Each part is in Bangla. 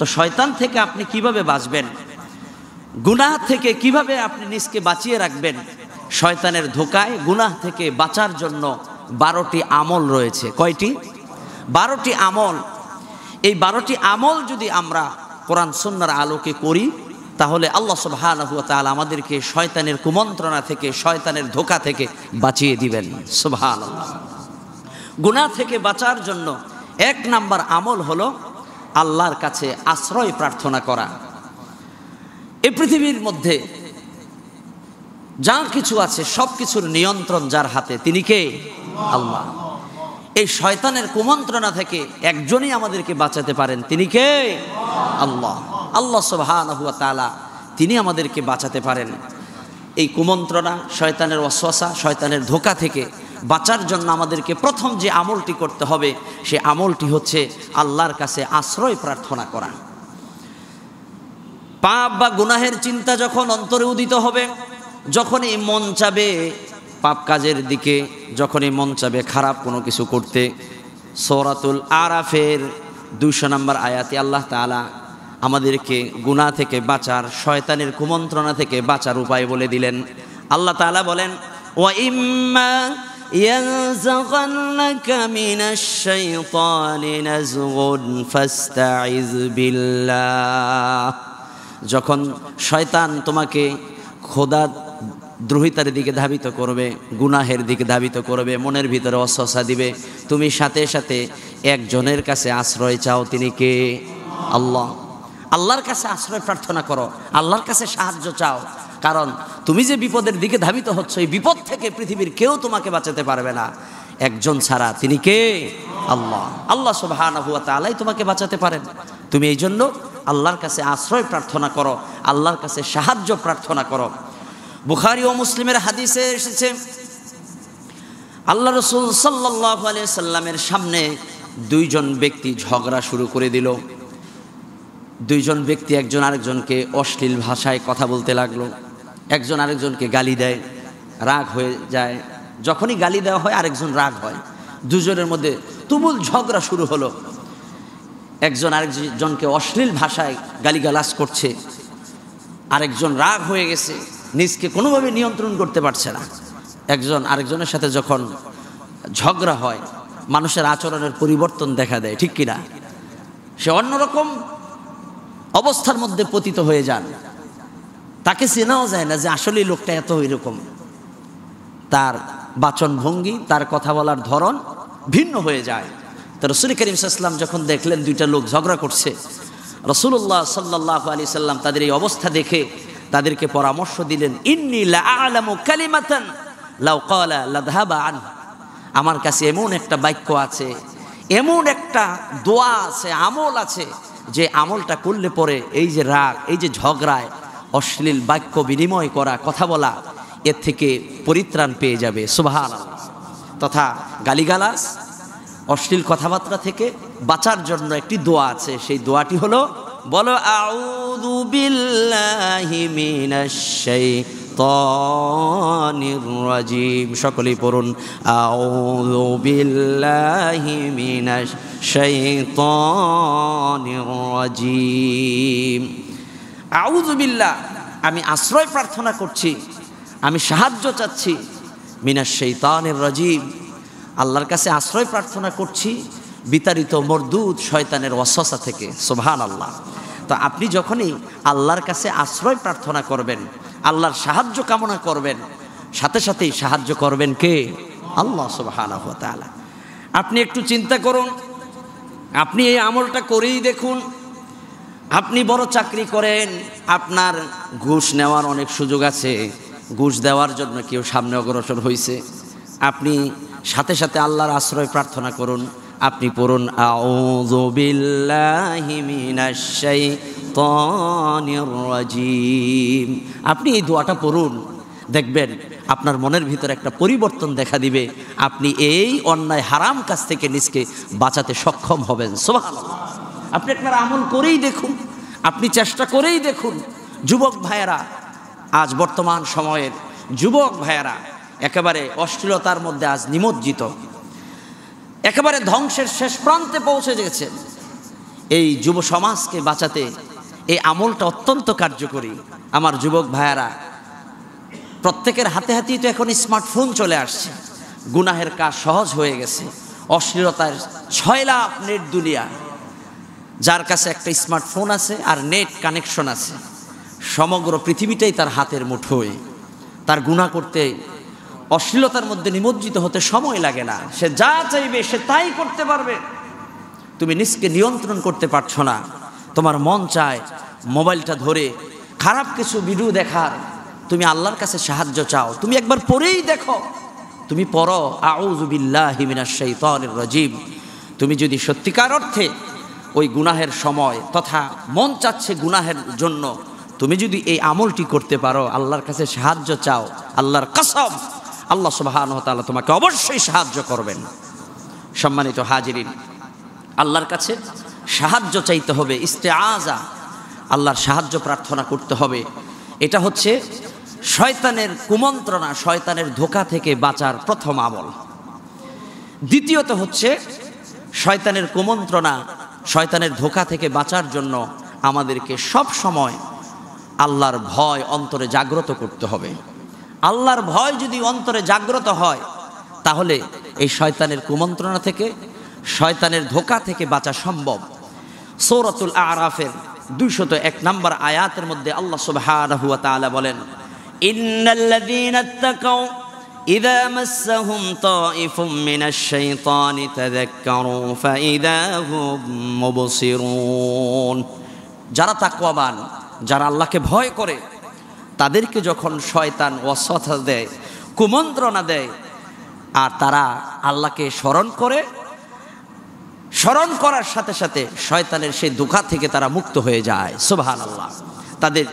তো শয়তান থেকে আপনি কিভাবে বাঁচবেন গুনাহ থেকে কিভাবে আপনি নিজকে বাঁচিয়ে রাখবেন শয়তানের ধোকায় গুনাহ থেকে বাঁচার জন্য বারোটি আমল রয়েছে কয়টি বারোটি আমল এই বারোটি আমল যদি আমরা কোরআন সন্ন্যার আলোকে করি তাহলে আল্লাহ সুবাহ তাল আমাদেরকে শয়তানের কুমন্ত্রণা থেকে শয়তানের ধোকা থেকে বাঁচিয়ে দিবেন সুবাহ গুনা থেকে বাঁচার জন্য এক নাম্বার আমল হলো আল্লাহর কাছে আশ্রয় প্রার্থনা করা এ পৃথিবীর মধ্যে যা কিছু আছে সব কিছুর নিয়ন্ত্রণ যার হাতে তিনি কে আল্লাহ এই শয়তানের কুমন্ত্রণা থেকে একজনই আমাদেরকে বাঁচাতে পারেন তিনি কে আল্লাহ আল্লাহ সোহান তালা তিনি আমাদেরকে বাঁচাতে পারেন এই কুমন্ত্রণা শয়তানের অশ্বাসা শয়তানের ধোকা থেকে বাঁচার জন্য আমাদেরকে প্রথম যে আমলটি করতে হবে সে আমলটি হচ্ছে আল্লাহর কাছে আশ্রয় প্রার্থনা করা পাপ বা গুনাহের চিন্তা যখন অন্তরে উদিত হবে যখনই মন চাবে পাপ কাজের দিকে যখনই মন চাবে খারাপ কোনো কিছু করতে সৌরাতুল আরাফের দুশো নম্বর আয়াতি আল্লাহ তালা আমাদেরকে গুণা থেকে বাঁচার শয়তানের কুমন্ত্রণা থেকে বাঁচার উপায় বলে দিলেন আল্লাহ তালা বলেন ওয়া ইম্মা ينزغنك من الشيطان نزغ فاستعذ بالله যখন শয়তান তোমাকে খোদা দ্রোহিতার দিকে ধাবিত করবে গুনাহের দিকে ধাবিত করবে মনের ভিতরে অস্বসা দিবে তুমি সাথে সাথে একজনের কাছে আশ্রয় চাও তিনি কে আল্লাহ আল্লাহর কাছে আশ্রয় প্রার্থনা করো আল্লাহর কাছে সাহায্য চাও কারণ তুমি যে বিপদের দিকে ধাবিত হচ্ছ এই বিপদ থেকে পৃথিবীর কেউ তোমাকে বাঁচাতে পারবে না একজন ছাড়া তিনি কে আল্লাহ আল্লাহ সুবহান হুয়া তালাই তোমাকে বাঁচাতে পারেন তুমি এই জন্য আল্লাহর কাছে আশ্রয় প্রার্থনা করো আল্লাহর কাছে সাহায্য প্রার্থনা করো বুখারি ও মুসলিমের হাদিসে এসেছে আল্লাহ রসুল সাল্লাহ আলিয়া সাল্লামের সামনে দুইজন ব্যক্তি ঝগড়া শুরু করে দিল দুইজন ব্যক্তি একজন আরেকজনকে অশ্লীল ভাষায় কথা বলতে লাগলো একজন আরেকজনকে গালি দেয় রাগ হয়ে যায় যখনই গালি দেওয়া হয় আরেকজন রাগ হয় দুজনের মধ্যে তুমুল ঝগড়া শুরু হলো একজন আরেকজনকে অশ্লীল ভাষায় গালিগালাজ করছে আরেকজন রাগ হয়ে গেছে নিজকে কোনোভাবে নিয়ন্ত্রণ করতে পারছে না একজন আরেকজনের সাথে যখন ঝগড়া হয় মানুষের আচরণের পরিবর্তন দেখা দেয় ঠিক কিনা সে অন্যরকম অবস্থার মধ্যে পতিত হয়ে যান তাকে চেনাও যায় না যে আসলে লোকটা এত এরকম তার বাচন ভঙ্গি তার কথা বলার ধরন ভিন্ন হয়ে যায় তো রসুল করিম সাল্লাম যখন দেখলেন দুইটা লোক ঝগড়া করছে রসুল্লাহ সাল্লাহ আলি সাল্লাম তাদের এই অবস্থা দেখে তাদেরকে পরামর্শ দিলেন আন আমার কাছে এমন একটা বাক্য আছে এমন একটা দোয়া আছে আমল আছে যে আমলটা করলে পরে এই যে রাগ এই যে ঝগড়ায় অশ্লীল বাক্য বিনিময় করা কথা বলা এর থেকে পরিত্রাণ পেয়ে যাবে সুভান তথা গালিগালাস অশ্লীল কথাবার্তা থেকে বাঁচার জন্য একটি দোয়া আছে সেই দোয়াটি হলো বলো রাজিম সকলেই পড়ুন আউযু বিল্লাহি সেই শাইতানির আউজুবিল্লা আমি আশ্রয় প্রার্থনা করছি আমি সাহায্য চাচ্ছি মিনা শৈতানের রাজীব আল্লাহর কাছে আশ্রয় প্রার্থনা করছি বিতাড়িত মরদুদ শয়তানের অসসা থেকে সোভান আল্লাহ তো আপনি যখনই আল্লাহর কাছে আশ্রয় প্রার্থনা করবেন আল্লাহর সাহায্য কামনা করবেন সাথে সাথেই সাহায্য করবেন কে আল্লাহ সোভান আপনি একটু চিন্তা করুন আপনি এই আমলটা করেই দেখুন আপনি বড় চাকরি করেন আপনার ঘুষ নেওয়ার অনেক সুযোগ আছে ঘুষ দেওয়ার জন্য কেউ সামনে অগ্রসর হয়েছে আপনি সাথে সাথে আল্লাহর আশ্রয় প্রার্থনা করুন আপনি পড়ুন আপনি এই দোয়াটা পড়ুন দেখবেন আপনার মনের ভিতরে একটা পরিবর্তন দেখা দিবে আপনি এই অন্যায় হারাম কাছ থেকে নিজকে বাঁচাতে সক্ষম হবেন সোভা আপনি একবার আমল করেই দেখুন আপনি চেষ্টা করেই দেখুন যুবক ভাইয়েরা আজ বর্তমান সময়ের যুবক ভাইয়েরা একেবারে অশ্লীলতার মধ্যে আজ নিমজ্জিত একেবারে ধ্বংসের শেষ প্রান্তে পৌঁছে গেছে এই যুব সমাজকে বাঁচাতে এই আমলটা অত্যন্ত কার্যকরী আমার যুবক ভাইয়েরা প্রত্যেকের হাতে হাতেই তো এখন স্মার্টফোন চলে আসছে গুনাহের কাজ সহজ হয়ে গেছে অশ্লীলতার ছয় লাভ নেট যার কাছে একটা স্মার্টফোন আছে আর নেট কানেকশন আছে সমগ্র পৃথিবীটাই তার হাতের মুঠোয় তার গুণা করতে অশ্লীলতার মধ্যে নিমজ্জিত হতে সময় লাগে না সে যা চাইবে সে তাই করতে পারবে তুমি নিজকে নিয়ন্ত্রণ করতে পারছো না তোমার মন চায় মোবাইলটা ধরে খারাপ কিছু ভিডিও দেখার তুমি আল্লাহর কাছে সাহায্য চাও তুমি একবার পরেই দেখো তুমি পড়ো আউজুবিল্লাহ হিমিনা শৈতানির রজিব তুমি যদি সত্যিকার অর্থে ওই গুনাহের সময় তথা মন চাচ্ছে গুনাহের জন্য তুমি যদি এই আমলটি করতে পারো আল্লাহর কাছে সাহায্য চাও আল্লাহর কসম আল্লাহ সুবাহান তালা তোমাকে অবশ্যই সাহায্য করবেন সম্মানিত হাজিরিন আল্লাহর কাছে সাহায্য চাইতে হবে ইস্তে আজা আল্লাহর সাহায্য প্রার্থনা করতে হবে এটা হচ্ছে শয়তানের কুমন্ত্রণা শয়তানের ধোকা থেকে বাঁচার প্রথম আমল দ্বিতীয়ত হচ্ছে শয়তানের কুমন্ত্রণা শয়তানের ধোকা থেকে বাঁচার জন্য আমাদেরকে সব সময় আল্লাহর ভয় অন্তরে জাগ্রত করতে হবে আল্লাহর ভয় যদি অন্তরে জাগ্রত হয় তাহলে এই শয়তানের কুমন্ত্রণা থেকে শয়তানের ধোকা থেকে বাঁচা সম্ভব সৌরতুল আরাফের দুইশত এক নম্বর আয়াতের মধ্যে আল্লাহ সুবাহ বলেন ইন্নাল্লাযীনা إذا مسهم طائف من الشيطان تذكروا فإذا هم مبصرون যারা তাকওয়াবান যারা আল্লাহকে ভয় করে তাদেরকে যখন শয়তান ওয়াসওয়াসা দেয় কুমন্ত্রণা দেয় আর তারা আল্লাহকে স্মরণ করে স্মরণ করার সাথে সাথে শয়তানের সেই দোকা থেকে তারা মুক্ত হয়ে যায় সুবহানাল্লাহ আল্লাহ তাদের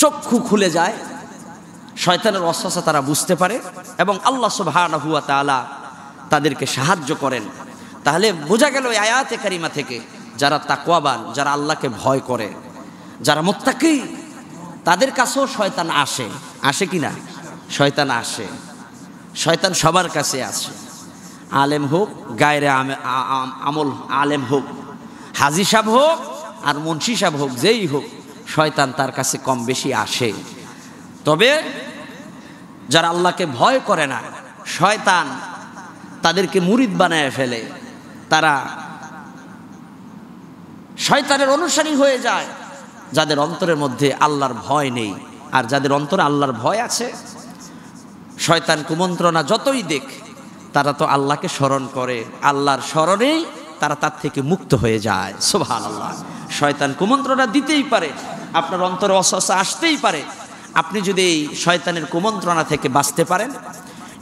চক্ষু খুলে যায় শয়তানের অস্বাসা তারা বুঝতে পারে এবং আল্লাহ সুবহান হুয়া তালা তাদেরকে সাহায্য করেন তাহলে বোঝা গেল আয়াতে কারিমা থেকে যারা তাকোয়াবান যারা আল্লাহকে ভয় করে যারা মোত্তাকি তাদের কাছেও শয়তান আসে আসে কি না শয়তান আসে শয়তান সবার কাছে আসে আলেম হোক গায়ের আমল আলেম হোক হাজি সাহ হোক আর মুন্সি সাহ হোক যেই হোক শয়তান তার কাছে কম বেশি আসে তবে যারা আল্লাহকে ভয় করে না শয়তান তাদেরকে মুরিদ বানায় ফেলে তারা শয়তানের অনুসারী হয়ে যায় যাদের অন্তরের মধ্যে আল্লাহর ভয় নেই আর যাদের অন্তরে আল্লাহর ভয় আছে শয়তান কুমন্ত্রণা যতই দেখ তারা তো আল্লাহকে স্মরণ করে আল্লাহর স্মরণেই তারা তার থেকে মুক্ত হয়ে যায় সোভাল আল্লাহ শয়তান কুমন্ত্রণা দিতেই পারে আপনার অন্তরে অসহসা আসতেই পারে আপনি যদি এই শয়তানের কুমন্ত্রণা থেকে বাঁচতে পারেন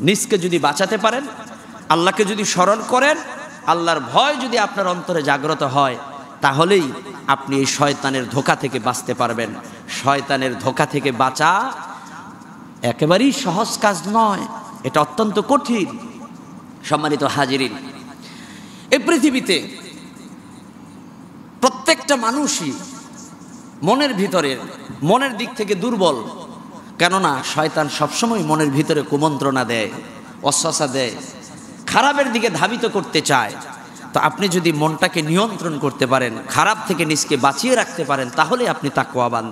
নিজকে যদি বাঁচাতে পারেন আল্লাহকে যদি স্মরণ করেন আল্লাহর ভয় যদি আপনার অন্তরে জাগ্রত হয় তাহলেই আপনি এই শয়তানের ধোকা থেকে বাঁচতে পারবেন শয়তানের ধোকা থেকে বাঁচা একেবারেই সহজ কাজ নয় এটা অত্যন্ত কঠিন সম্মানিত হাজিরিন এই পৃথিবীতে প্রত্যেকটা মানুষই মনের ভিতরে মনের দিক থেকে দুর্বল কেননা শয়তান সবসময় মনের ভিতরে কুমন্ত্রণা দেয় অশ্বাসা দেয় খারাপের দিকে ধাবিত করতে চায় তো আপনি যদি মনটাকে নিয়ন্ত্রণ করতে পারেন খারাপ থেকে নিজকে বাঁচিয়ে রাখতে পারেন তাহলে আপনি তাকোয়াবান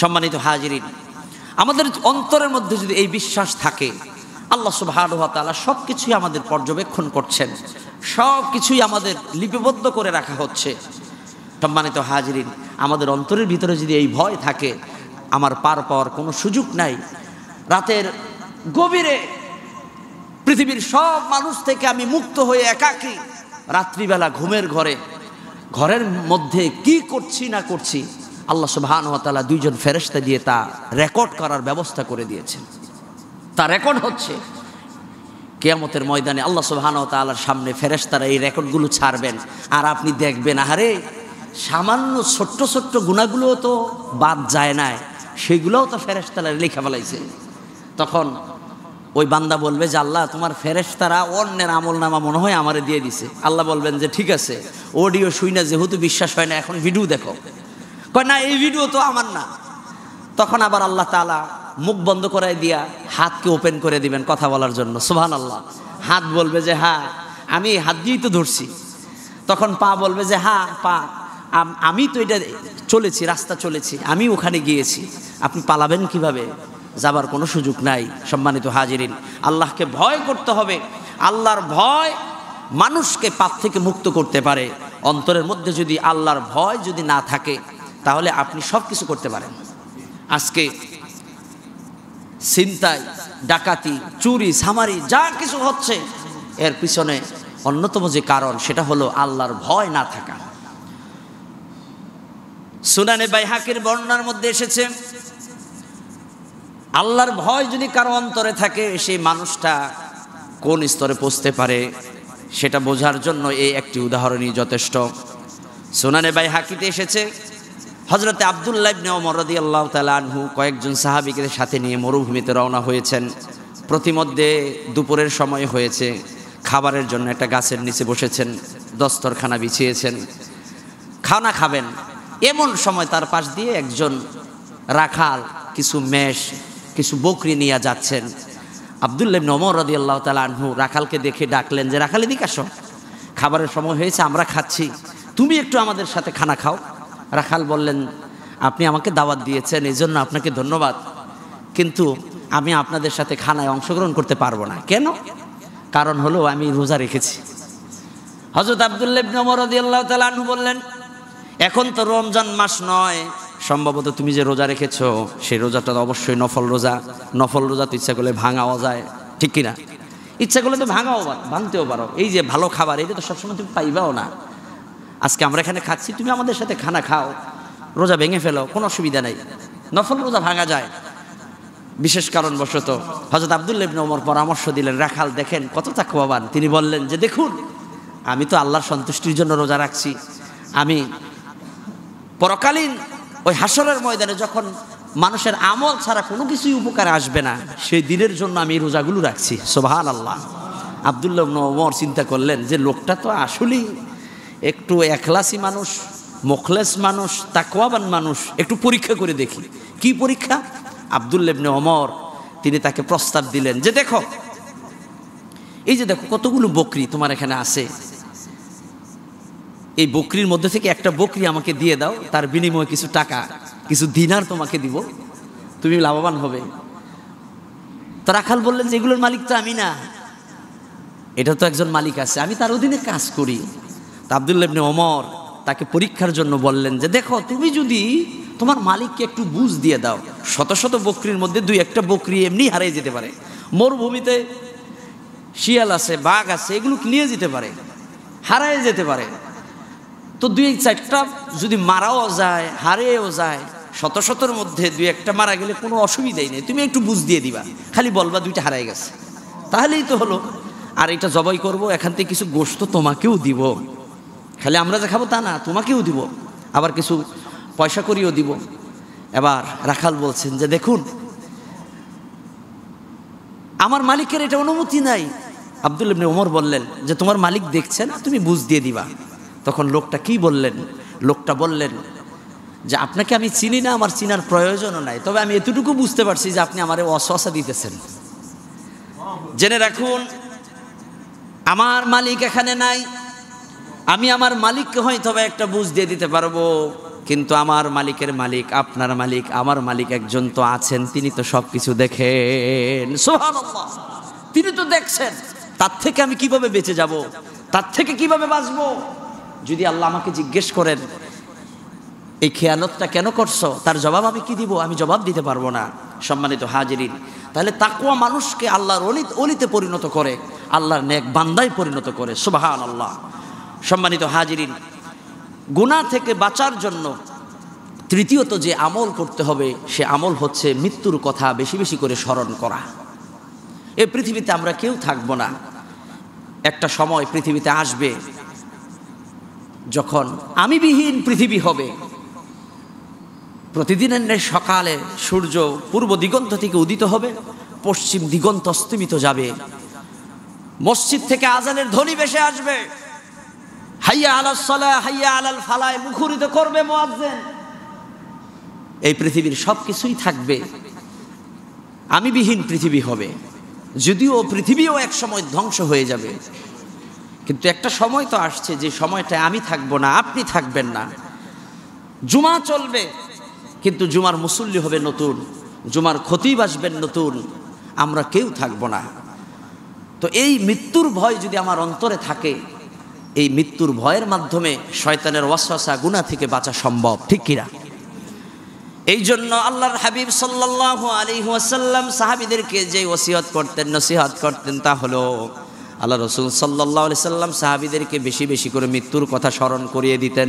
সম্মানিত হাজিরিন আমাদের অন্তরের মধ্যে যদি এই বিশ্বাস থাকে আল্লাহ সুবাহ তালা সব কিছুই আমাদের পর্যবেক্ষণ করছেন সব কিছুই আমাদের লিপিবদ্ধ করে রাখা হচ্ছে সম্মানিত হাজরিন আমাদের অন্তরের ভিতরে যদি এই ভয় থাকে আমার পার পাওয়ার কোনো সুযোগ নাই রাতের গভীরে পৃথিবীর সব মানুষ থেকে আমি মুক্ত হয়ে একাকী রাত্রিবেলা ঘুমের ঘরে ঘরের মধ্যে কি করছি না করছি আল্লাহ সুবাহান তালা দুইজন ফেরেস্তা দিয়ে তা রেকর্ড করার ব্যবস্থা করে দিয়েছেন তা রেকর্ড হচ্ছে কেয়ামতের ময়দানে আল্লাহ সুবাহান তালার সামনে ফেরেস্তারা এই রেকর্ডগুলো ছাড়বেন আর আপনি দেখবেন আহারে সামান্য ছোট্ট ছোট্ট গুণাগুলোও তো বাদ যায় না সেগুলোও তো ফেরেস্তারা লেখা ফেলাইছে তখন ওই বান্দা বলবে যে আল্লাহ তোমার ফেরেস্তারা অন্যের আমল নামা মনে হয় আমারে দিয়ে দিছে আল্লাহ বলবেন যে ঠিক আছে অডিও শুই না যেহেতু বিশ্বাস হয় না এখন ভিডিও দেখো কয় না এই ভিডিও তো আমার না তখন আবার আল্লাহ তালা মুখ বন্ধ করাই দিয়া হাতকে ওপেন করে দিবেন কথা বলার জন্য সুহান আল্লাহ হাত বলবে যে হ্যাঁ আমি হাত দিয়েই তো ধরছি তখন পা বলবে যে হ্যাঁ পা আমি তো এটা চলেছি রাস্তা চলেছি আমি ওখানে গিয়েছি আপনি পালাবেন কিভাবে যাবার কোনো সুযোগ নাই সম্মানিত হাজিরিন আল্লাহকে ভয় করতে হবে আল্লাহর ভয় মানুষকে পাপ থেকে মুক্ত করতে পারে অন্তরের মধ্যে যদি আল্লাহর ভয় যদি না থাকে তাহলে আপনি সব কিছু করতে পারেন আজকে চিন্তায় ডাকাতি চুরি সামারি যা কিছু হচ্ছে এর পিছনে অন্যতম যে কারণ সেটা হলো আল্লাহর ভয় না থাকা সুনানে হাকির বর্ণনার মধ্যে এসেছে আল্লাহর ভয় যদি কারো অন্তরে থাকে সেই মানুষটা কোন স্তরে পৌঁছতে পারে সেটা বোঝার জন্য এই একটি উদাহরণই যথেষ্ট সোনানে বাই হাকিতে এসেছে হজরতে আবদুল্লাহ ইবনে ওমর আল্লাহ তাআলা আনহু কয়েকজন সাহাবিকের সাথে নিয়ে মরুভূমিতে রওনা হয়েছেন প্রতিমধ্যে দুপুরের সময় হয়েছে খাবারের জন্য একটা গাছের নিচে বসেছেন দস্তরখানা বিছিয়েছেন খানা খাবেন এমন সময় তার পাশ দিয়ে একজন রাখাল কিছু মেষ কিছু বকরি নিয়ে যাচ্ছেন আবদুল্লাহ নমর রদি আল্লাহ তালা রাখালকে দেখে ডাকলেন যে রাখাল এদিকে আসো খাবারের সময় হয়েছে আমরা খাচ্ছি তুমি একটু আমাদের সাথে খানা খাও রাখাল বললেন আপনি আমাকে দাওয়াত দিয়েছেন এই জন্য আপনাকে ধন্যবাদ কিন্তু আমি আপনাদের সাথে খানায় অংশগ্রহণ করতে পারবো না কেন কারণ হলো আমি রোজা রেখেছি হজরত আবদুল্লাহ নমর রদি আল্লাহ তালা বললেন এখন তো রমজান মাস নয় সম্ভবত তুমি যে রোজা রেখেছ সেই রোজাটা অবশ্যই নফল রোজা নফল রোজা তো ইচ্ছা করলে ভাঙাও যায় ঠিক কিনা ইচ্ছা করলে তো ভাঙাও ভাঙতেও পারো এই যে ভালো খাবার এটা তো সবসময় তুমি পাইবাও না আজকে আমরা এখানে খাচ্ছি তুমি আমাদের সাথে খানা খাও রোজা ভেঙে ফেলো কোনো অসুবিধা নেই নফল রোজা ভাঙা যায় বিশেষ কারণবশত হজরত আবদুল্লা ইবনে ওমর পরামর্শ দিলেন রাখাল দেখেন কত তাকুয়াবান তিনি বললেন যে দেখুন আমি তো আল্লাহর সন্তুষ্টির জন্য রোজা রাখছি আমি পরকালীন ওই হাসরের ময়দানে যখন মানুষের আমল ছাড়া কোনো কিছুই উপকারে আসবে না সেই দিনের জন্য আমি এই রোজাগুলো রাখছি সোভান আল্লাহ আবদুল্লাহ নমর চিন্তা করলেন যে লোকটা তো আসলেই একটু একলাসি মানুষ মোখলেস মানুষ তাকওয়াবান মানুষ একটু পরীক্ষা করে দেখি কি পরীক্ষা আবদুল্লেবনে অমর তিনি তাকে প্রস্তাব দিলেন যে দেখো এই যে দেখো কতগুলো বকরি তোমার এখানে আছে এই বকরির মধ্যে থেকে একটা বকরি আমাকে দিয়ে দাও তার বিনিময়ে কিছু টাকা কিছু দিনার তোমাকে দিব তুমি লাভবান হবে তো রাখাল বললেন যে এগুলোর মালিক তো আমি না এটা তো একজন মালিক আছে আমি তার অধীনে কাজ করি তা আবদুল্লাবনে অমর তাকে পরীক্ষার জন্য বললেন যে দেখো তুমি যদি তোমার মালিককে একটু বুঝ দিয়ে দাও শত শত বকরির মধ্যে দুই একটা বকরি এমনি হারিয়ে যেতে পারে মরুভূমিতে শিয়াল আছে বাঘ আছে এগুলো নিয়ে যেতে পারে হারায় যেতে পারে তো দুই চারটা যদি মারাও যায় হারেও যায় শত শতর মধ্যে দুই একটা মারা গেলে কোনো অসুবিধাই নেই তুমি একটু বুঝ দিয়ে দিবা খালি বলবা দুইটা হারাই গেছে তাহলেই তো হলো আর এটা জবাই করব এখান থেকে কিছু গোস্ত তোমাকেও দিব খালি আমরা যে খাবো তা না তোমাকেও দিব আবার কিছু পয়সা করিও দিব এবার রাখাল বলছেন যে দেখুন আমার মালিকের এটা অনুমতি নাই আব্দুল ইবনে ওমর বললেন যে তোমার মালিক দেখছে না তুমি বুঝ দিয়ে দিবা তখন লোকটা কি বললেন লোকটা বললেন যে আপনাকে আমি চিনি না আমার চিনার প্রয়োজনও নাই তবে আমি এতটুকু বুঝতে পারছি যে আপনি আমার অশসা দিতেছেন জেনে রাখুন আমার মালিক এখানে নাই আমি আমার মালিককে হয়তো একটা বুঝ দিয়ে দিতে পারবো কিন্তু আমার মালিকের মালিক আপনার মালিক আমার মালিক একজন তো আছেন তিনি তো সব কিছু দেখেন তিনি তো দেখছেন তার থেকে আমি কিভাবে বেঁচে যাব তার থেকে কিভাবে বাঁচবো যদি আল্লাহ আমাকে জিজ্ঞেস করেন এই খেয়ালতটা কেন করছো তার জবাব আমি কি দিব আমি জবাব দিতে পারবো না সম্মানিত হাজিরিন তাহলে তাকুয়া মানুষকে আল্লাহর অলিত অলিতে পরিণত করে আল্লাহর নেক বান্দায় পরিণত করে সুবাহান আল্লাহ সম্মানিত হাজিরিন গুণা থেকে বাঁচার জন্য তৃতীয়ত যে আমল করতে হবে সে আমল হচ্ছে মৃত্যুর কথা বেশি বেশি করে স্মরণ করা এ পৃথিবীতে আমরা কেউ থাকবো না একটা সময় পৃথিবীতে আসবে যখন আমি বিহীন পৃথিবী হবে প্রতিদিনের ন্যায় সকালে সূর্য পূর্ব দিগন্ত থেকে উদিত হবে পশ্চিম দিগন্ত অস্তিমিত যাবে মসজিদ থেকে আজানের ধ্বনি বেশে আসবে হাইয়া আলাল সালাহ হাইয়া আলাল ফালায় মুখরিত করবে মোয়াজ্জেন এই পৃথিবীর সব কিছুই থাকবে আমি বিহীন পৃথিবী হবে যদিও পৃথিবীও এক সময় ধ্বংস হয়ে যাবে কিন্তু একটা সময় তো আসছে যে সময়টায় আমি থাকবো না আপনি থাকবেন না জুমা চলবে কিন্তু জুমার মুসল্লি হবে নতুন জুমার ক্ষতি বাসবেন নতুন আমরা কেউ থাকবো না তো এই মৃত্যুর ভয় যদি আমার অন্তরে থাকে এই মৃত্যুর ভয়ের মাধ্যমে শয়তানের ওয়াসওয়াসা গুণা থেকে বাঁচা সম্ভব ঠিক কিনা এই জন্য আল্লাহর হাবিব সাল্লাহ আলী ওয়াসাল্লাম সাহাবিদেরকে যে ওসিহত করতেন নসিহত করতেন তা হলো আল্লাহ রসুল সাল্লাহ সাল্লাম সাহাবিদেরকে বেশি বেশি করে মৃত্যুর কথা স্মরণ করিয়ে দিতেন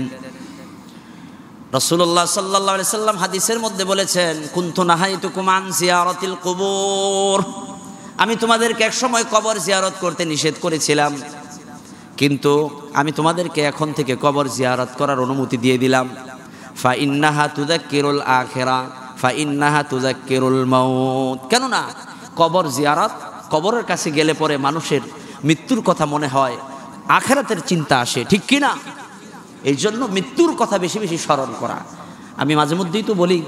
রসুল্লাহ সাল্লাহ সাল্লাম হাদিসের মধ্যে বলেছেন কুন্থু নাহাই কুমান জিয়ারতিল কবর আমি তোমাদেরকে একসময় কবর জিয়ারত করতে নিষেধ করেছিলাম কিন্তু আমি তোমাদেরকে এখন থেকে কবর জিয়ারত করার অনুমতি দিয়ে দিলাম ফা ইন্নাহা তুদা কেরুল আখেরা ফা ইন্নাহা তুদা কেরুল মাউত কেননা কবর জিয়ারত কবরের কাছে গেলে পরে মানুষের মৃত্যুর কথা মনে হয় আখেরাতের চিন্তা আসে ঠিক কি না এই জন্য মৃত্যুর কথা বেশি বেশি স্মরণ করা আমি মাঝে মধ্যেই তো বলি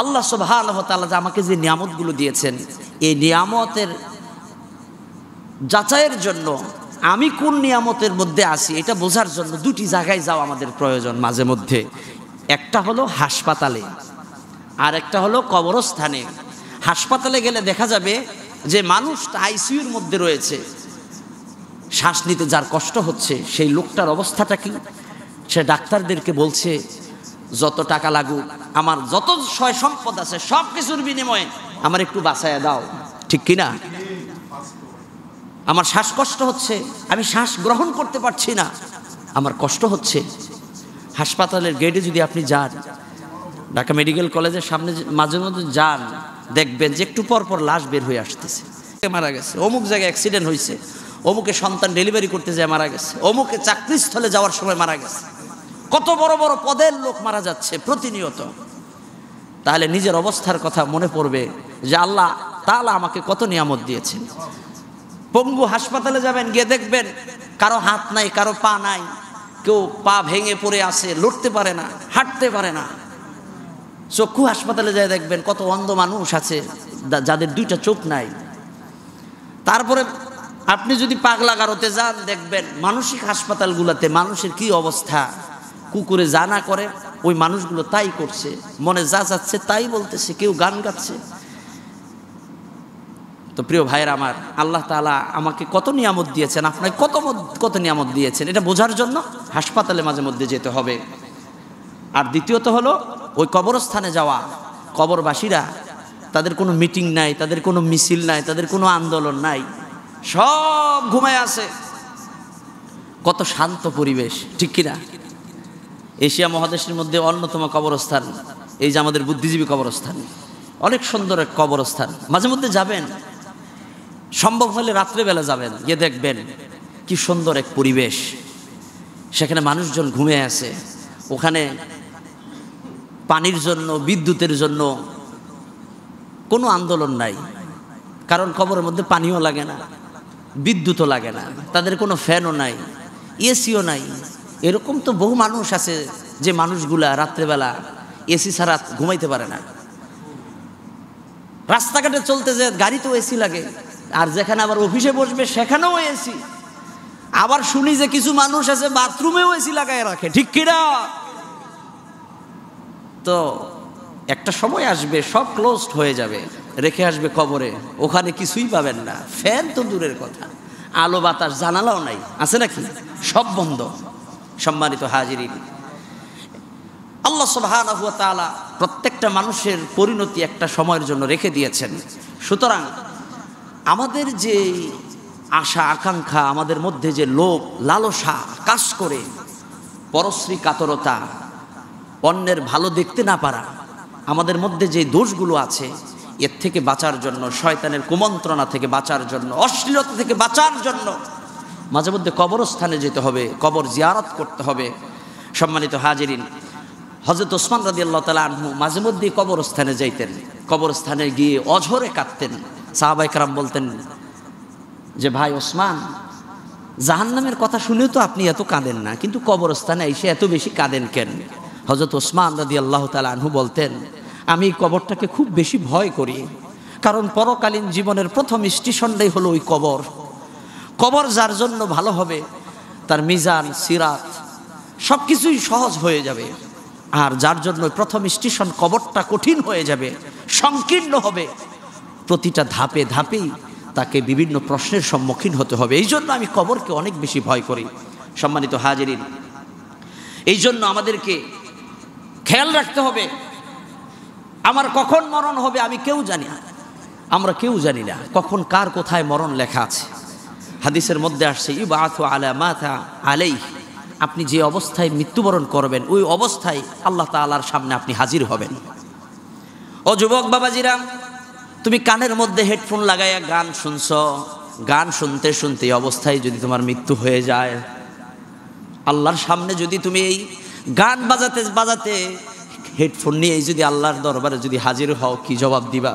আল্লাহ আল্লাহ তালা যে আমাকে যে নিয়ামতগুলো দিয়েছেন এই নিয়ামতের যাচাইয়ের জন্য আমি কোন নিয়ামতের মধ্যে আছি এটা বোঝার জন্য দুটি জায়গায় যাওয়া আমাদের প্রয়োজন মাঝে মধ্যে একটা হলো হাসপাতালে আর একটা হলো কবরস্থানে হাসপাতালে গেলে দেখা যাবে যে মানুষটা আইসিউর মধ্যে রয়েছে শ্বাস নিতে যার কষ্ট হচ্ছে সেই লোকটার অবস্থাটা কি সে ডাক্তারদেরকে বলছে যত টাকা লাগুক আমার যত সয় সম্পদ আছে সব কিছুর বিনিময়ে আমার একটু বাঁচায় দাও ঠিক কিনা আমার শ্বাসকষ্ট হচ্ছে আমি শ্বাস গ্রহণ করতে পারছি না আমার কষ্ট হচ্ছে হাসপাতালের গেটে যদি আপনি যান ঢাকা মেডিকেল কলেজের সামনে মাঝে মধ্যে যান দেখবেন যে একটু পর পর লাশ বের হয়ে আসতেছে মারা গেছে অমুক জায়গায় অ্যাক্সিডেন্ট হয়েছে অমুকে সন্তান ডেলিভারি করতে যায় মারা গেছে অমুকে চাকরিস্থলে যাওয়ার সময় মারা গেছে কত বড় বড় পদের লোক মারা যাচ্ছে প্রতিনিয়ত তাহলে নিজের অবস্থার কথা মনে পড়বে যে আল্লাহ তাহলে আমাকে কত নিয়ামত দিয়েছেন পঙ্গু হাসপাতালে যাবেন গিয়ে দেখবেন কারো হাত নাই কারো পা নাই কেউ পা ভেঙে পড়ে আছে লড়তে পারে না হাঁটতে পারে না চক্ষু হাসপাতালে যায় দেখবেন কত অন্ধ মানুষ আছে যাদের দুইটা চোখ নাই তারপরে আপনি যদি পাগলা গারোতে যান দেখবেন মানসিক হাসপাতালগুলোতে মানুষের কি অবস্থা কুকুরে যা না করে ওই মানুষগুলো তাই করছে মনে যা যাচ্ছে তাই বলতেছে কেউ গান গাচ্ছে তো প্রিয় ভাইয়ের আমার আল্লাহ তালা আমাকে কত নিয়ামত দিয়েছেন আপনাকে কত কত নিয়ামত দিয়েছেন এটা বোঝার জন্য হাসপাতালে মাঝে মধ্যে যেতে হবে আর দ্বিতীয়ত হলো ওই কবরস্থানে যাওয়া কবরবাসীরা তাদের কোনো মিটিং নাই তাদের কোনো মিছিল নাই তাদের কোনো আন্দোলন নাই সব ঘুমায় আছে কত শান্ত পরিবেশ ঠিক কিনা এশিয়া মহাদেশের মধ্যে অন্যতম কবরস্থান এই যে আমাদের বুদ্ধিজীবী কবরস্থান অনেক সুন্দর এক কবরস্থান মাঝে মধ্যে যাবেন সম্ভব হলে রাত্রেবেলা যাবেন গিয়ে দেখবেন কি সুন্দর এক পরিবেশ সেখানে মানুষজন ঘুমে আছে ওখানে পানির জন্য বিদ্যুতের জন্য কোনো আন্দোলন নাই কারণ কবরের মধ্যে পানিও লাগে না বিদ্যুৎও লাগে না তাদের কোনো ফ্যানও নাই এসিও নাই এরকম তো বহু মানুষ আছে যে মানুষগুলা রাত্রেবেলা এসি ছাড়া ঘুমাইতে পারে না রাস্তাঘাটে চলতে যে গাড়ি তো এসি লাগে আর যেখানে আবার অফিসে বসবে সেখানেও এসি আবার শুনি যে কিছু মানুষ আছে বাথরুমেও এসি লাগায় রাখে ঠিক কিনা তো একটা সময় আসবে সব ক্লোজড হয়ে যাবে রেখে আসবে কবরে ওখানে কিছুই পাবেন না ফ্যান তো দূরের কথা আলো বাতাস জানালাও নাই আছে নাকি সব বন্ধ সম্মানিত হাজির আল্লাহ সুবহানাহু তাআলা প্রত্যেকটা মানুষের পরিণতি একটা সময়ের জন্য রেখে দিয়েছেন সুতরাং আমাদের যে আশা আকাঙ্ক্ষা আমাদের মধ্যে যে লোভ লালসা কাজ করে পরশ্রী কাতরতা অন্যের ভালো দেখতে না পারা আমাদের মধ্যে যে দোষগুলো আছে এর থেকে বাঁচার জন্য শয়তানের কুমন্ত্রণা থেকে বাঁচার জন্য অশ্লীলতা থেকে বাঁচার জন্য মাঝে মধ্যে কবরস্থানে যেতে হবে কবর জিয়ারত করতে হবে সম্মানিত হাজিরিন হজরত ওসমান রাজি আল্লাহ তালা আনহু মাঝে মধ্যেই কবরস্থানে যাইতেন কবরস্থানে গিয়ে অঝরে কাঁদতেন সাহাবাইকরাম বলতেন যে ভাই ওসমান জাহান্নামের কথা শুনেও তো আপনি এত কাঁদেন না কিন্তু কবরস্থানে এসে এত বেশি কাঁদেন কেন হজরত ওসমান দাদি আল্লাহ তালা আনহু বলতেন আমি কবরটাকে খুব বেশি ভয় করি কারণ পরকালীন জীবনের প্রথম স্টেশনটাই হলো ওই কবর কবর যার জন্য ভালো হবে তার মিজান সিরাত সব কিছুই সহজ হয়ে যাবে আর যার জন্য প্রথম স্টেশন কবরটা কঠিন হয়ে যাবে সংকীর্ণ হবে প্রতিটা ধাপে ধাপেই তাকে বিভিন্ন প্রশ্নের সম্মুখীন হতে হবে এই জন্য আমি কবরকে অনেক বেশি ভয় করি সম্মানিত হাজির এই জন্য আমাদেরকে খেয়াল রাখতে হবে আমার কখন মরণ হবে আমি কেউ জানি না আমরা কেউ জানি না কখন কার কোথায় মরণ লেখা আছে হাদিসের মধ্যে আসছে ইউ বাথু আলা মাথা আলেই আপনি যে অবস্থায় মৃত্যুবরণ করবেন ওই অবস্থায় আল্লাহ তালার সামনে আপনি হাজির হবেন ও যুবক বাবাজিরা তুমি কানের মধ্যে হেডফোন লাগাইয়া গান শুনছ গান শুনতে শুনতে অবস্থায় যদি তোমার মৃত্যু হয়ে যায় আল্লাহর সামনে যদি তুমি এই গান বাজাতে বাজাতে হেডফোন নিয়ে যদি আল্লাহর দরবারে যদি হাজির হও কি জবাব দিবা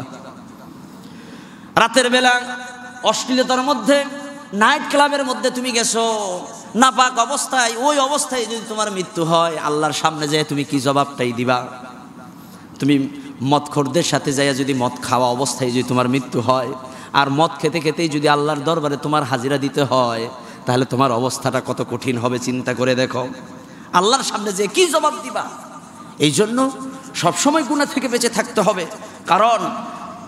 রাতের বেলা অশ্লীলতার মধ্যে নাইট ক্লাবের মধ্যে তুমি গেছো নাপাক অবস্থায় ওই অবস্থায় যদি তোমার মৃত্যু হয় আল্লাহর সামনে যায় তুমি কি জবাবটাই দিবা তুমি মদখোরদের সাথে যাইয়া যদি মদ খাওয়া অবস্থায় যদি তোমার মৃত্যু হয় আর মদ খেতে খেতেই যদি আল্লাহর দরবারে তোমার হাজিরা দিতে হয় তাহলে তোমার অবস্থাটা কত কঠিন হবে চিন্তা করে দেখো আল্লাহর সামনে যে কি জবাব দিবা এই জন্য সবসময় গুণা থেকে বেঁচে থাকতে হবে কারণ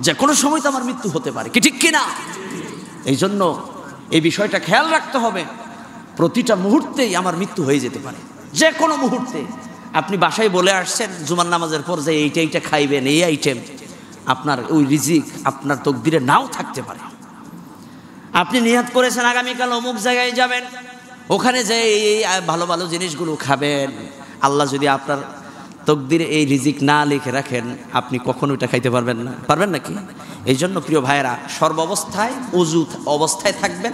যে কোনো সময় তো আমার মৃত্যু হতে পারে কি ঠিক কিনা এই জন্য এই বিষয়টা খেয়াল রাখতে হবে প্রতিটা মুহূর্তেই আমার মৃত্যু হয়ে যেতে পারে যে কোনো মুহূর্তে আপনি বাসায় বলে আসছেন জুমার নামাজের পর যে এইটা এইটা খাইবেন এই আইটেম আপনার ওই রিজিক আপনার তকদিরে নাও থাকতে পারে আপনি নিহাত করেছেন আগামীকাল অমুক জায়গায় যাবেন ওখানে যে এই ভালো ভালো জিনিসগুলো খাবেন আল্লাহ যদি আপনার তকদিরে এই রিজিক না লিখে রাখেন আপনি কখনো এটা খাইতে পারবেন না পারবেন নাকি এই জন্য প্রিয় ভাইয়েরা সর্বাবস্থায় অজু অবস্থায় থাকবেন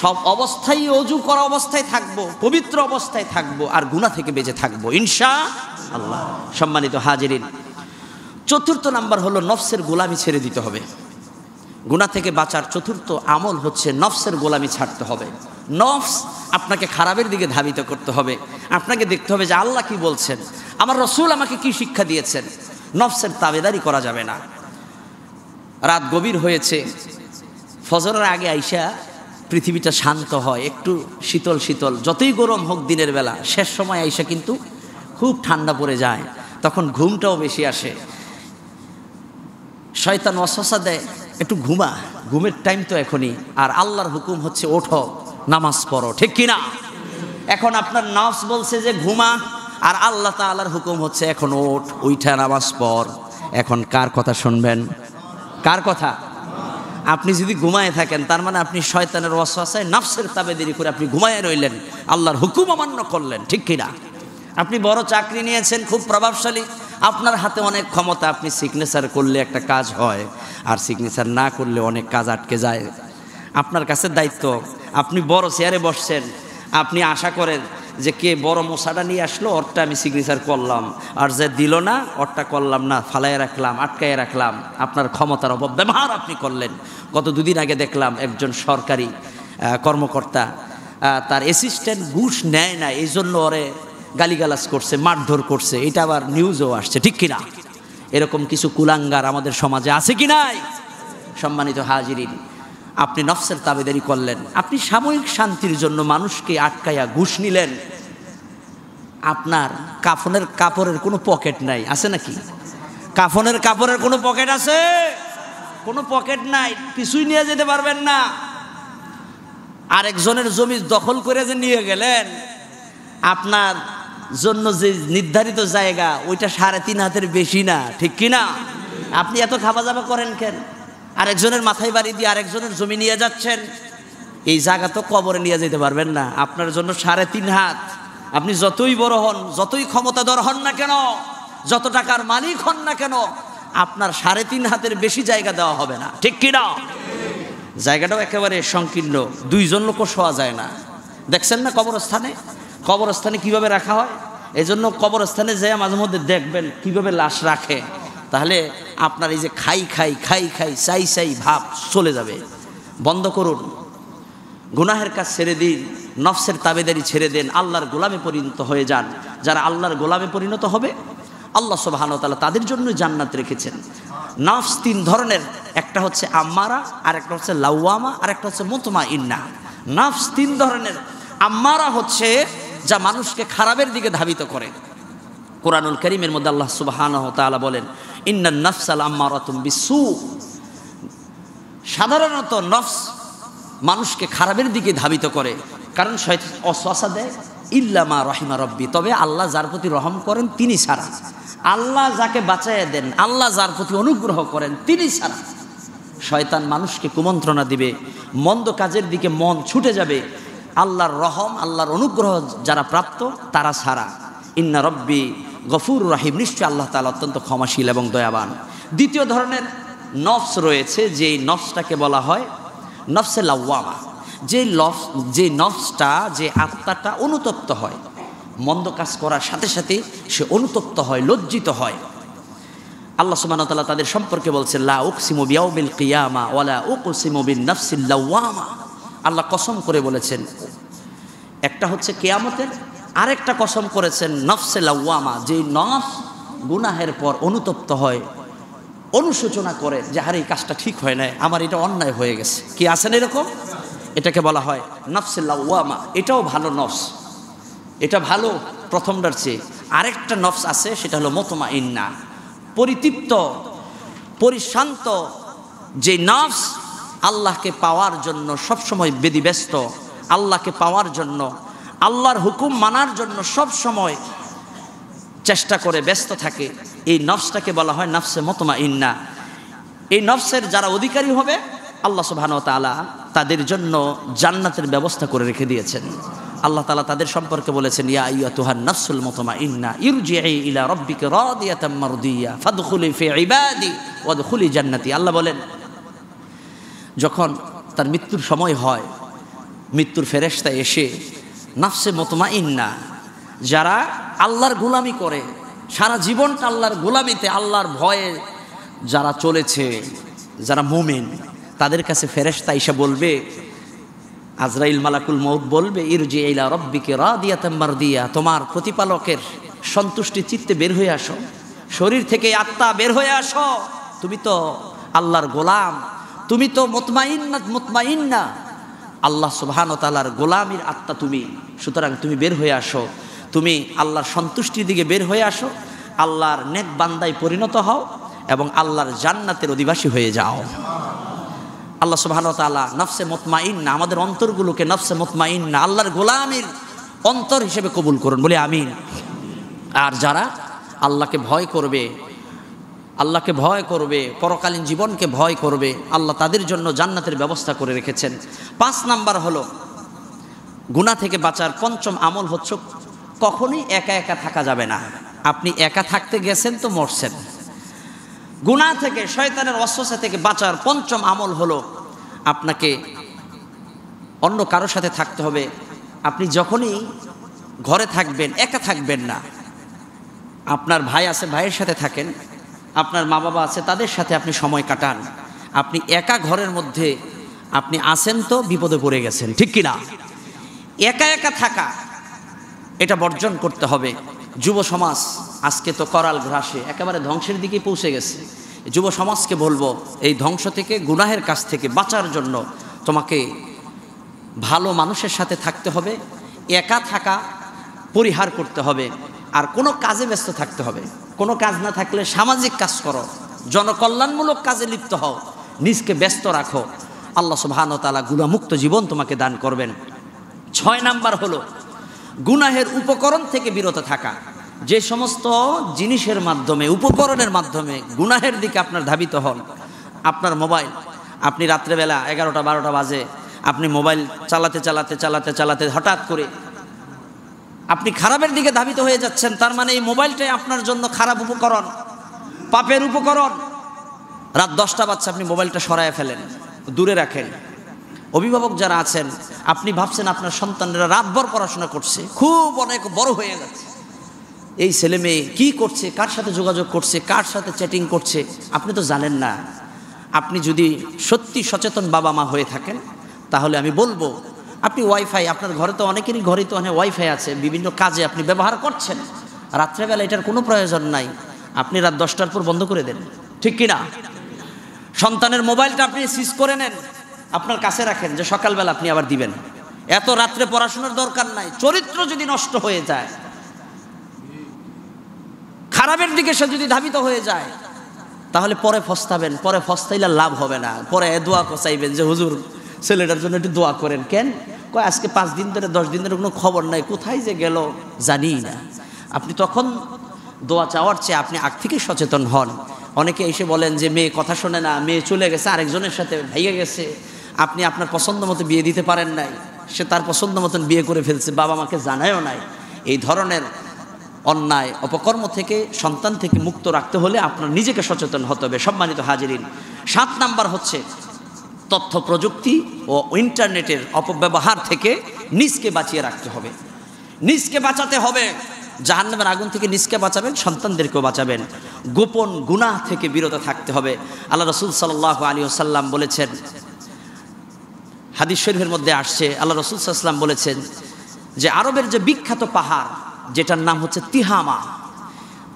সব অবস্থায় অজু করা অবস্থায় থাকবো পবিত্র অবস্থায় থাকবো আর গুণা থেকে বেঁচে থাকবো ইনশা আল্লাহ সম্মানিত হাজিরিন চতুর্থ নাম্বার হলো নফসের গোলামি ছেড়ে দিতে হবে গুণা থেকে বাঁচার চতুর্থ আমল হচ্ছে নফসের গোলামি ছাড়তে হবে নফস আপনাকে খারাপের দিকে ধাবিত করতে হবে আপনাকে দেখতে হবে যে আল্লাহ কি বলছেন আমার রসুল আমাকে কি শিক্ষা দিয়েছেন নফসের তাবেদারি করা যাবে না রাত গভীর হয়েছে ফজরের আগে আইসা পৃথিবীটা শান্ত হয় একটু শীতল শীতল যতই গরম হোক দিনের বেলা শেষ সময় আইসা কিন্তু খুব ঠান্ডা পড়ে যায় তখন ঘুমটাও বেশি আসে শয়তান অসসা দেয় একটু ঘুমা ঘুমের টাইম তো এখনই আর আল্লাহর হুকুম হচ্ছে ওঠো নামাজ পড়ো ঠিক কিনা এখন আপনার নাফস বলছে যে ঘুমা আর আল্লাহ তালার হুকুম হচ্ছে এখন ওঠ উইঠা নামাজ পড় এখন কার কথা শুনবেন কার কথা আপনি যদি ঘুমায় থাকেন তার মানে আপনি শয়তানের নাফসের তাবে দেরি করে আপনি ঘুমায় রইলেন আল্লাহর হুকুম অমান্য করলেন ঠিক কিনা আপনি বড় চাকরি নিয়েছেন খুব প্রভাবশালী আপনার হাতে অনেক ক্ষমতা আপনি সিগনেচার করলে একটা কাজ হয় আর সিগনেচার না করলে অনেক কাজ আটকে যায় আপনার কাছে দায়িত্ব আপনি বড় চেয়ারে বসছেন আপনি আশা করেন যে কে বড় মশাটা নিয়ে আসলো ওরটা আমি সিগনেচার করলাম আর যে দিল না ওরটা করলাম না ফালাই রাখলাম আটকাই রাখলাম আপনার ক্ষমতার অপব্যবহার আপনি করলেন গত দুদিন আগে দেখলাম একজন সরকারি কর্মকর্তা তার অ্যাসিস্ট্যান্ট ঘুষ নেয় না এই জন্য ওরে গালিগালাজ করছে মারধর করছে এটা আবার নিউজও আসছে ঠিক কিনা এরকম কিছু কুলাঙ্গার আমাদের সমাজে আছে কি নাই সম্মানিত হাজিরিন আপনি নফসের তাবেদারি করলেন আপনি সাময়িক শান্তির জন্য মানুষকে আটকাইয়া ঘুষ নিলেন আপনার কাফনের কাপড়ের কোনো পকেট নাই আছে নাকি কাফনের কাপড়ের কোনো পকেট আছে কোনো পকেট নাই কিছুই নিয়ে যেতে পারবেন না আরেকজনের জমি দখল করে যে নিয়ে গেলেন আপনার জন্য যে নির্ধারিত জায়গা ওইটা সাড়ে তিন হাতের বেশি না ঠিক কিনা আপনি এত খাবা যাবা করেন কেন আরেকজনের মাথায় বাড়ি দিয়ে আরেকজনের জমি নিয়ে যাচ্ছেন এই জায়গা তো কবরে নিয়ে যেতে পারবেন না আপনার জন্য সাড়ে তিন হাত আপনি যতই বড় হন যতই ক্ষমতাধর হন না কেন যত টাকার মালিক হন না কেন আপনার সাড়ে তিন হাতের বেশি জায়গা দেওয়া হবে না ঠিক কিনা জায়গাটাও একেবারে সংকীর্ণ দুইজন লোকও শোয়া যায় না দেখছেন না কবরস্থানে কবরস্থানে কিভাবে রাখা হয় এজন্য কবরস্থানে যেয়ে মাঝে মধ্যে দেখবেন কিভাবে লাশ রাখে তাহলে আপনার এই যে খাই খাই খাই খাই চাই সাই ভাব চলে যাবে বন্ধ করুন গুনাহের কাজ ছেড়ে দিন নফসের তাবেদারি ছেড়ে দেন আল্লাহর গোলামে পরিণত হয়ে যান যারা আল্লাহর গোলামে পরিণত হবে আল্লাহ তাআলা তাদের জন্য জান্নাত রেখেছেন নফস তিন ধরনের একটা হচ্ছে আম্মারা আর একটা হচ্ছে লাউয়ামা আর একটা হচ্ছে মুতমা ইন্না নফস তিন ধরনের আম্মারা হচ্ছে যা মানুষকে খারাপের দিকে ধাবিত করে কোরআনুল করিমের মধ্যে আল্লাহ সুবাহান তালা বলেন ইন্নার নফসাল আম্মারাতুম বিসু সাধারণত নফস মানুষকে খারাপের দিকে ধাবিত করে কারণ অশ্বাসা দেয় ইল্লামা রহিমা রব্বি তবে আল্লাহ যার প্রতি রহম করেন তিনি ছাড়া আল্লাহ যাকে বাঁচাইয়া দেন আল্লাহ যার প্রতি অনুগ্রহ করেন তিনি ছাড়া শয়তান মানুষকে কুমন্ত্রণা দিবে মন্দ কাজের দিকে মন ছুটে যাবে আল্লাহর রহম আল্লাহর অনুগ্রহ যারা প্রাপ্ত তারা ছাড়া ইন্না রব্বি গফুর রাহিম নিশ্চয় আল্লাহ তালা অত্যন্ত ক্ষমাশীল এবং দয়াবান দ্বিতীয় ধরনের নফস রয়েছে যেই নফসটাকে বলা হয় নফসে লাওয়ামা যে লফ যে নফসটা যে আত্মাটা অনুতপ্ত হয় মন্দ কাজ করার সাথে সাথে সে অনুতপ্ত হয় লজ্জিত হয় আল্লাহ সুবাহ তালা তাদের সম্পর্কে বলছে লা উকসিমু বিয়াউবিল কিয়ামা ওয়ালা উকসিমু বিন নফসিল্লাওয়ামা আল্লাহ কসম করে বলেছেন একটা হচ্ছে কেয়ামতের আরেকটা কসম করেছেন নফসে লাউয়ামা যে নফ গুনাহের পর অনুতপ্ত হয় অনুশোচনা করে যে আরে এই কাজটা ঠিক হয় নাই আমার এটা অন্যায় হয়ে গেছে কি আছেন এরকম এটাকে বলা হয় নফসে লাউয়ামা এটাও ভালো নফস এটা ভালো প্রথমটার চেয়ে আরেকটা নফস আছে সেটা হলো মতমা ইন্না পরিতৃপ্ত পরিশান্ত যে নফস আল্লাহকে পাওয়ার জন্য সবসময় বেদিব্যস্ত আল্লাহকে পাওয়ার জন্য আল্লাহর হুকুম মানার জন্য সব সময় চেষ্টা করে ব্যস্ত থাকে এই নফসটাকে বলা হয় নফসে মতমা ইন্না এই নফসের যারা অধিকারী হবে আল্লাহ সুবাহান তালা তাদের জন্য জান্নাতের ব্যবস্থা করে রেখে দিয়েছেন আল্লাহ তালা তাদের সম্পর্কে বলেছেন ইয়া ইয়া তুহার নফসুল মতমা ইন্না ইরজি ইলা রব্বিকে ইবাদি জান্নাতি আল্লাহ বলেন যখন তার মৃত্যুর সময় হয় মৃত্যুর ফেরেস্তা এসে নাফসে মতমা ইন্না যারা আল্লাহর গোলামি করে সারা জীবনটা আল্লাহর গোলামিতে আল্লাহর ভয়ে যারা চলেছে যারা মোমেন তাদের কাছে ফেরেশ তাইসা বলবে আজরাইল মালাকুল মৌত বলবে ইরজি এলা রব্বিকে দিয়া তাম্বার দিয়া তোমার প্রতিপালকের সন্তুষ্টি চিত্তে বের হয়ে আসো শরীর থেকে আত্মা বের হয়ে আসো তুমি তো আল্লাহর গোলাম তুমি তো মতমাইন না আল্লাহ সুবাহান তালার গোলামীর আত্মা তুমি সুতরাং তুমি বের হয়ে আসো তুমি আল্লাহর সন্তুষ্টির দিকে বের হয়ে আসো আল্লাহর নেক বান্দায় পরিণত হও এবং আল্লাহর জান্নাতের অধিবাসী হয়ে যাও আল্লাহ সুবাহান তালা নফসে মতমাইন না আমাদের অন্তরগুলোকে নফসে মতমাইন না আল্লাহর গোলামীর অন্তর হিসেবে কবুল করুন বলে আমিন আর যারা আল্লাহকে ভয় করবে আল্লাহকে ভয় করবে পরকালীন জীবনকে ভয় করবে আল্লাহ তাদের জন্য জান্নাতের ব্যবস্থা করে রেখেছেন পাঁচ নাম্বার হলো গুণা থেকে বাঁচার পঞ্চম আমল হচ্ছে কখনোই একা একা থাকা যাবে না আপনি একা থাকতে গেছেন তো মরছেন গুণা থেকে শয়তানের অস্বসা থেকে বাঁচার পঞ্চম আমল হলো আপনাকে অন্য কারোর সাথে থাকতে হবে আপনি যখনই ঘরে থাকবেন একা থাকবেন না আপনার ভাই আছে ভাইয়ের সাথে থাকেন আপনার মা বাবা আছে তাদের সাথে আপনি সময় কাটান আপনি একা ঘরের মধ্যে আপনি আসেন তো বিপদে পড়ে গেছেন ঠিক কিনা একা একা থাকা এটা বর্জন করতে হবে যুব সমাজ আজকে তো করাল ঘ্রাসে একেবারে ধ্বংসের দিকে পৌঁছে গেছে যুব সমাজকে বলবো এই ধ্বংস থেকে গুনাহের কাছ থেকে বাঁচার জন্য তোমাকে ভালো মানুষের সাথে থাকতে হবে একা থাকা পরিহার করতে হবে আর কোনো কাজে ব্যস্ত থাকতে হবে কোনো কাজ না থাকলে সামাজিক কাজ করো জনকল্যাণমূলক কাজে লিপ্ত হও নিজকে ব্যস্ত রাখো আল্লাহ সুবাহান তালা গুণামুক্ত জীবন তোমাকে দান করবেন ছয় নাম্বার হলো গুনাহের উপকরণ থেকে বিরত থাকা যে সমস্ত জিনিসের মাধ্যমে উপকরণের মাধ্যমে গুনাহের দিকে আপনার ধাবিত হন আপনার মোবাইল আপনি রাত্রেবেলা এগারোটা বারোটা বাজে আপনি মোবাইল চালাতে চালাতে চালাতে চালাতে হঠাৎ করে আপনি খারাপের দিকে ধাবিত হয়ে যাচ্ছেন তার মানে এই মোবাইলটাই আপনার জন্য খারাপ উপকরণ পাপের উপকরণ রাত দশটা বাচ্চা আপনি মোবাইলটা সরায় ফেলেন দূরে রাখেন অভিভাবক যারা আছেন আপনি ভাবছেন আপনার সন্তানরা রাতভর পড়াশোনা করছে খুব অনেক বড় হয়ে গেছে এই ছেলে মেয়ে কী করছে কার সাথে যোগাযোগ করছে কার সাথে চ্যাটিং করছে আপনি তো জানেন না আপনি যদি সত্যি সচেতন বাবা মা হয়ে থাকেন তাহলে আমি বলবো আপনি ওয়াইফাই আপনার ঘরে তো অনেকেরই ঘরে তো অনেক ওয়াইফাই আছে বিভিন্ন কাজে আপনি ব্যবহার করছেন রাত্রেবেলা এটার কোনো প্রয়োজন নাই আপনি রাত দশটার পর বন্ধ করে দেন ঠিক কিনা সন্তানের মোবাইলটা আপনি সিজ করে নেন আপনার কাছে রাখেন যে সকালবেলা আপনি আবার দিবেন এত রাত্রে পড়াশোনার দরকার নাই চরিত্র যদি নষ্ট হয়ে যায় খারাপের দিকে সে যদি ধাবিত হয়ে যায় তাহলে পরে ফস্তাবেন পরে ফস্তাইলে লাভ হবে না পরে দোয়া কচাইবেন যে হুজুর ছেলেটার জন্য একটু দোয়া করেন কেন কয় আজকে পাঁচ দিন ধরে দশ দিন ধরে কোনো খবর নাই কোথায় যে গেল জানি না আপনি তখন দোয়া চাওয়ার চেয়ে আপনি আগ থেকে সচেতন হন অনেকে এসে বলেন যে মেয়ে কথা শোনে না মেয়ে চলে গেছে আরেকজনের সাথে ভাইয়ে গেছে আপনি আপনার পছন্দ মতো বিয়ে দিতে পারেন নাই সে তার পছন্দ মতন বিয়ে করে ফেলছে বাবা মাকে জানায়ও নাই এই ধরনের অন্যায় অপকর্ম থেকে সন্তান থেকে মুক্ত রাখতে হলে আপনার নিজেকে সচেতন হতে হবে সম্মানিত হাজিরিন সাত নাম্বার হচ্ছে তথ্য প্রযুক্তি ও ইন্টারনেটের অপব্যবহার থেকে নিজকে বাঁচিয়ে রাখতে হবে নিজকে বাঁচাতে হবে জাহান্নামের আগুন থেকে নিজকে বাঁচাবেন সন্তানদেরকেও বাঁচাবেন গোপন গুনাহ থেকে বিরত থাকতে হবে আল্লাহ রসুল সাল্লাহ আলী ওসাল্লাম বলেছেন হাদিস শরীফের মধ্যে আসছে আল্লাহ রসুল সাল্লাম বলেছেন যে আরবের যে বিখ্যাত পাহাড় যেটার নাম হচ্ছে তিহামা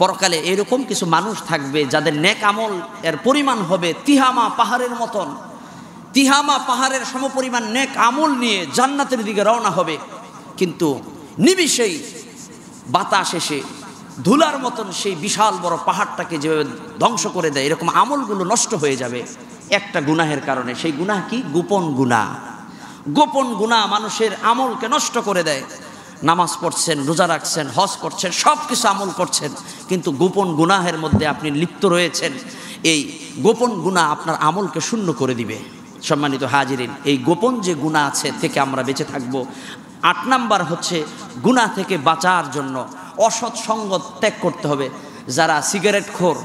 পরকালে এরকম কিছু মানুষ থাকবে যাদের নেক আমল এর পরিমাণ হবে তিহামা পাহাড়ের মতন তিহামা পাহাড়ের সমপরিমাণ নেক আমল নিয়ে জান্নাতের দিকে রওনা হবে কিন্তু নিবিশেই বাতাস এসে ধুলার মতন সেই বিশাল বড় পাহাড়টাকে যেভাবে ধ্বংস করে দেয় এরকম আমলগুলো নষ্ট হয়ে যাবে একটা গুনাহের কারণে সেই গুনাহ কি গোপন গুণা গোপন গুণা মানুষের আমলকে নষ্ট করে দেয় নামাজ পড়ছেন রোজা রাখছেন হজ করছেন সব কিছু আমল করছেন কিন্তু গোপন গুনাহের মধ্যে আপনি লিপ্ত রয়েছেন এই গোপন গুণা আপনার আমলকে শূন্য করে দিবে সম্মানিত হাজিরিন এই গোপন যে গুণা আছে থেকে আমরা বেঁচে থাকব আট নাম্বার হচ্ছে গুণা থেকে বাঁচার জন্য অসৎ সঙ্গ ত্যাগ করতে হবে যারা সিগারেট খোর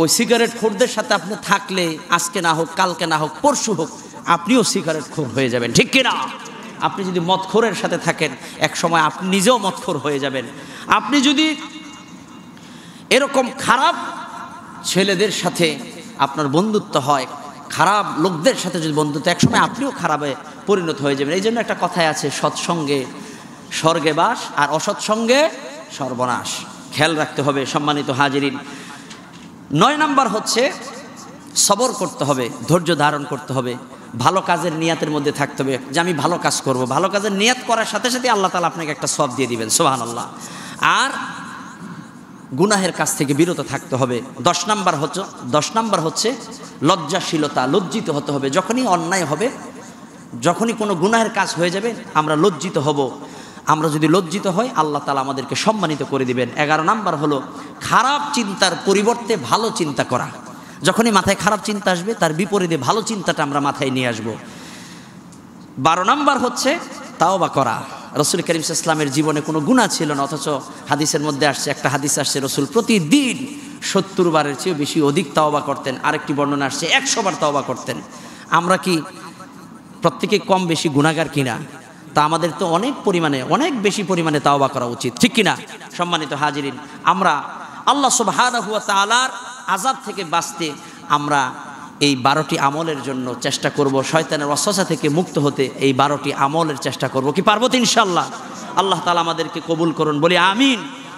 ওই সিগারেট খোরদের সাথে আপনি থাকলে আজকে না হোক কালকে না হোক পরশু হোক আপনিও সিগারেট খোর হয়ে যাবেন ঠিক কিনা আপনি যদি মদখোরের সাথে থাকেন এক সময় আপনি নিজেও মতখোর হয়ে যাবেন আপনি যদি এরকম খারাপ ছেলেদের সাথে আপনার বন্ধুত্ব হয় খারাপ লোকদের সাথে যদি বন্ধুত্ব একসময় আপনিও খারাপে পরিণত হয়ে যাবেন এই জন্য একটা কথাই আছে সৎসঙ্গে স্বর্গে বাস আর অসৎসঙ্গে সর্বনাশ খেয়াল রাখতে হবে সম্মানিত হাজিরিন নয় নাম্বার হচ্ছে সবর করতে হবে ধৈর্য ধারণ করতে হবে ভালো কাজের নিয়াতের মধ্যে থাকতে হবে যে আমি ভালো কাজ করব ভালো কাজের নিয়াত করার সাথে সাথে আল্লাহ তালা আপনাকে একটা সব দিয়ে দিবেন সোহান আল্লাহ আর গুনাহের কাছ থেকে বিরত থাকতে হবে দশ নাম্বার হচ্ছে দশ নাম্বার হচ্ছে লজ্জাশীলতা লজ্জিত হতে হবে যখনই অন্যায় হবে যখনই কোনো গুনাহের কাজ হয়ে যাবে আমরা লজ্জিত হব আমরা যদি লজ্জিত হই আল্লাহ তালা আমাদেরকে সম্মানিত করে দিবেন এগারো নাম্বার হলো খারাপ চিন্তার পরিবর্তে ভালো চিন্তা করা যখনই মাথায় খারাপ চিন্তা আসবে তার বিপরীতে ভালো চিন্তাটা আমরা মাথায় নিয়ে আসব বারো নাম্বার হচ্ছে তাও বা করা রসুল করিম ইসলামের জীবনে কোনো গুণা ছিল না অথচ হাদিসের মধ্যে আসছে একটা হাদিস আসছে রসুল প্রতিদিন সত্তর বারের চেয়ে বেশি অধিক তাওবা করতেন আরেকটি বর্ণনা আসছে একশো বার তাওবা করতেন আমরা কি প্রত্যেকে কম বেশি গুণাগার কিনা তা আমাদের তো অনেক পরিমাণে অনেক বেশি পরিমাণে তাওবা করা উচিত ঠিক কিনা সম্মানিত হাজিরিন আমরা আল্লাহ সব সুবাহ তালার আজাদ থেকে বাঁচতে আমরা এই বারোটি আমলের জন্য চেষ্টা করব শয়তানের অসসা থেকে মুক্ত হতে এই বারোটি আমলের চেষ্টা করব কি পার্বতী ইনশাল্লাহ আল্লাহ তালা আমাদেরকে কবুল করুন বলি আমিন